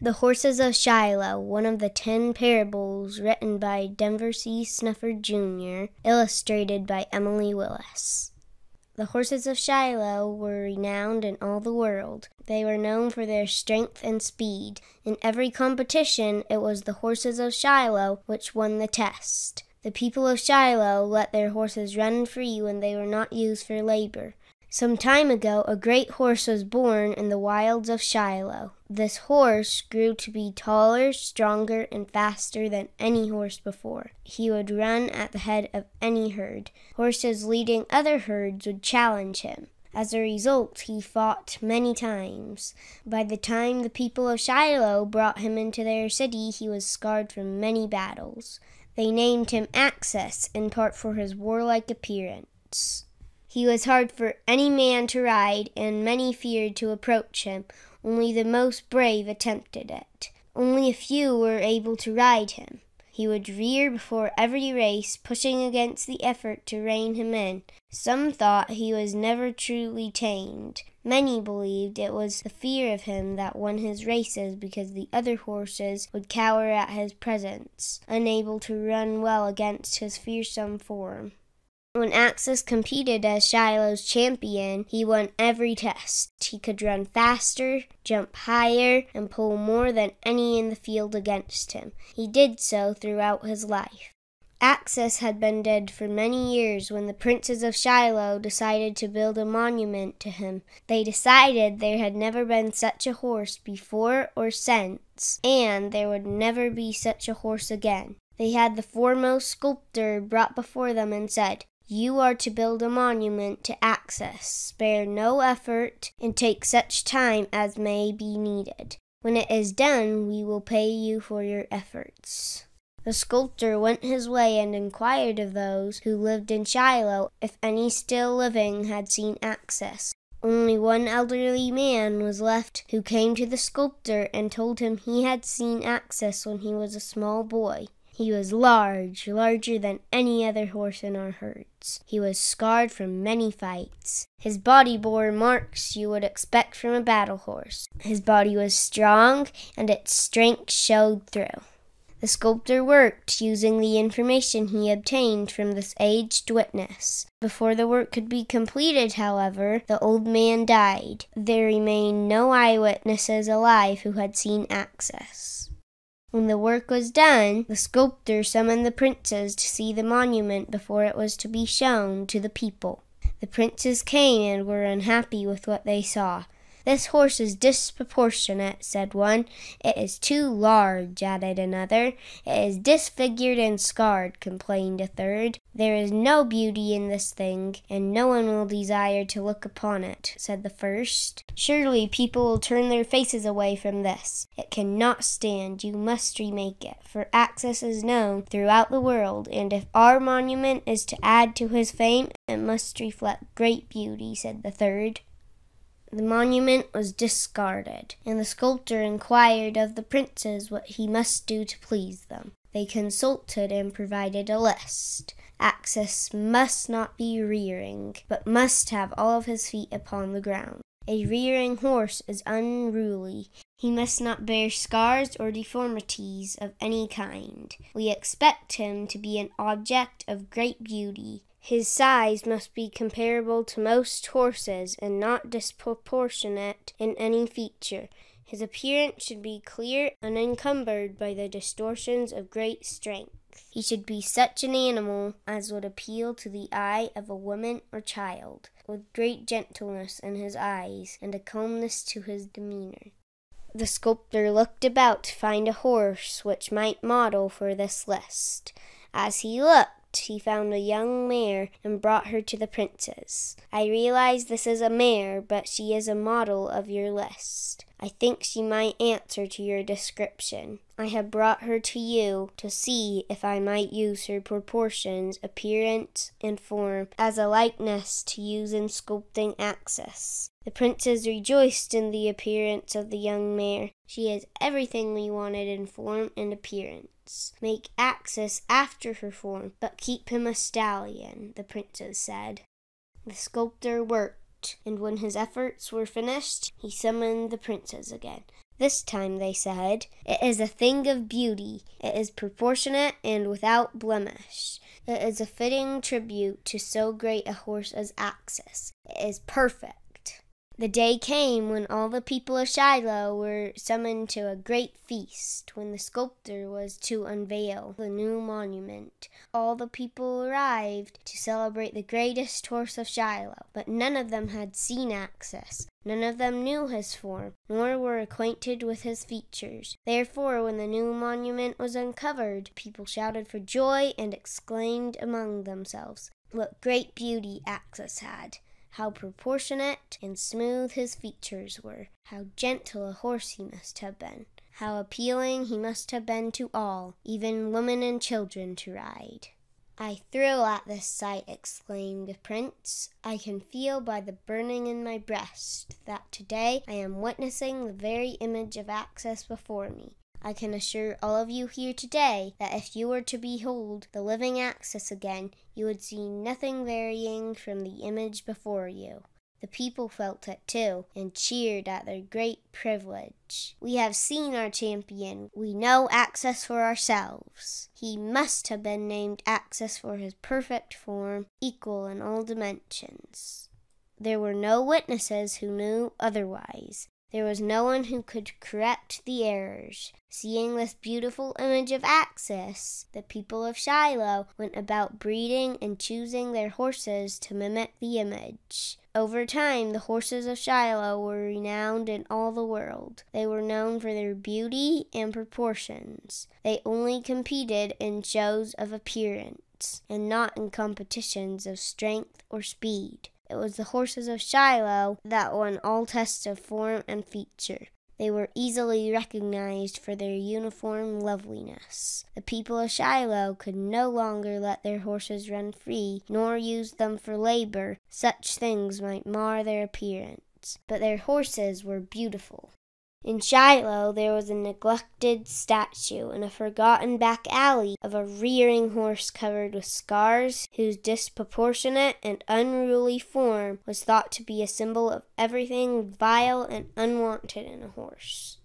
The Horses of Shiloh, one of the ten parables written by Denver C. Snuffer Jr., illustrated by Emily Willis. The horses of Shiloh were renowned in all the world. They were known for their strength and speed. In every competition, it was the horses of Shiloh which won the test. The people of Shiloh let their horses run free when they were not used for labor. Some time ago, a great horse was born in the wilds of Shiloh. This horse grew to be taller, stronger, and faster than any horse before. He would run at the head of any herd. Horses leading other herds would challenge him. As a result, he fought many times. By the time the people of Shiloh brought him into their city, he was scarred from many battles. They named him Access, in part for his warlike appearance. He was hard for any man to ride, and many feared to approach him. Only the most brave attempted it. Only a few were able to ride him. He would rear before every race, pushing against the effort to rein him in. Some thought he was never truly tamed. Many believed it was the fear of him that won his races because the other horses would cower at his presence, unable to run well against his fearsome form. When Axis competed as Shiloh's champion, he won every test. He could run faster, jump higher, and pull more than any in the field against him. He did so throughout his life. Axis had been dead for many years when the princes of Shiloh decided to build a monument to him. They decided there had never been such a horse before or since, and there would never be such a horse again. They had the foremost sculptor brought before them and said, you are to build a monument to access. Spare no effort and take such time as may be needed. When it is done, we will pay you for your efforts. The sculptor went his way and inquired of those who lived in Shiloh if any still living had seen access. Only one elderly man was left who came to the sculptor and told him he had seen access when he was a small boy. He was large, larger than any other horse in our herds. He was scarred from many fights. His body bore marks you would expect from a battle horse. His body was strong, and its strength showed through. The sculptor worked using the information he obtained from this aged witness. Before the work could be completed, however, the old man died. There remained no eyewitnesses alive who had seen access. When the work was done, the sculptor summoned the princes to see the monument before it was to be shown to the people. The princes came and were unhappy with what they saw. This horse is disproportionate, said one. It is too large, added another. It is disfigured and scarred, complained a third. There is no beauty in this thing, and no one will desire to look upon it, said the first. Surely people will turn their faces away from this. It cannot stand. You must remake it, for access is known throughout the world, and if our monument is to add to his fame, it must reflect great beauty, said the third. The monument was discarded, and the sculptor inquired of the princes what he must do to please them. They consulted and provided a list. Axis must not be rearing, but must have all of his feet upon the ground. A rearing horse is unruly. He must not bear scars or deformities of any kind. We expect him to be an object of great beauty, his size must be comparable to most horses and not disproportionate in any feature. His appearance should be clear and unencumbered by the distortions of great strength. He should be such an animal as would appeal to the eye of a woman or child, with great gentleness in his eyes and a calmness to his demeanor. The sculptor looked about to find a horse which might model for this list. As he looked, he found a young mare and brought her to the princess. I realize this is a mare, but she is a model of your list. I think she might answer to your description. I have brought her to you to see if I might use her proportions, appearance, and form as a likeness to use in sculpting axes. The princess rejoiced in the appearance of the young mare. She has everything we wanted in form and appearance make Axis after her form, but keep him a stallion, the princess said. The sculptor worked, and when his efforts were finished, he summoned the princess again. This time, they said, it is a thing of beauty. It is proportionate and without blemish. It is a fitting tribute to so great a horse as Axis. It is perfect. The day came when all the people of Shiloh were summoned to a great feast, when the sculptor was to unveil the new monument. All the people arrived to celebrate the greatest horse of Shiloh, but none of them had seen Axis. None of them knew his form, nor were acquainted with his features. Therefore, when the new monument was uncovered, people shouted for joy and exclaimed among themselves, What great beauty Axis had! how proportionate and smooth his features were, how gentle a horse he must have been, how appealing he must have been to all, even women and children, to ride. I thrill at this sight, exclaimed the prince. I can feel by the burning in my breast that today I am witnessing the very image of access before me, I can assure all of you here today that if you were to behold the living axis again, you would see nothing varying from the image before you. The people felt it too and cheered at their great privilege. We have seen our champion. We know Access for ourselves. He must have been named Access for his perfect form, equal in all dimensions. There were no witnesses who knew otherwise, there was no one who could correct the errors. Seeing this beautiful image of access, the people of Shiloh went about breeding and choosing their horses to mimic the image. Over time, the horses of Shiloh were renowned in all the world. They were known for their beauty and proportions. They only competed in shows of appearance and not in competitions of strength or speed. It was the horses of Shiloh that won all tests of form and feature. They were easily recognized for their uniform loveliness. The people of Shiloh could no longer let their horses run free, nor use them for labor. Such things might mar their appearance. But their horses were beautiful. In Shiloh, there was a neglected statue in a forgotten back alley of a rearing horse covered with scars, whose disproportionate and unruly form was thought to be a symbol of everything vile and unwanted in a horse.